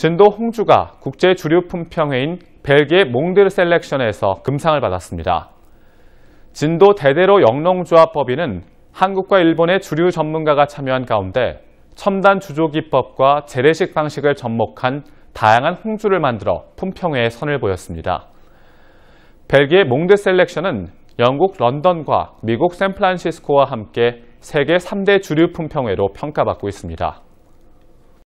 진도 홍주가 국제 주류 품평회인 벨기에 몽드 셀렉션에서 금상을 받았습니다. 진도 대대로 영농조합법인은 한국과 일본의 주류 전문가가 참여한 가운데 첨단 주조기법과 재래식 방식을 접목한 다양한 홍주를 만들어 품평회에 선을 보였습니다. 벨기에 몽드 셀렉션은 영국 런던과 미국 샌프란시스코와 함께 세계 3대 주류 품평회로 평가받고 있습니다.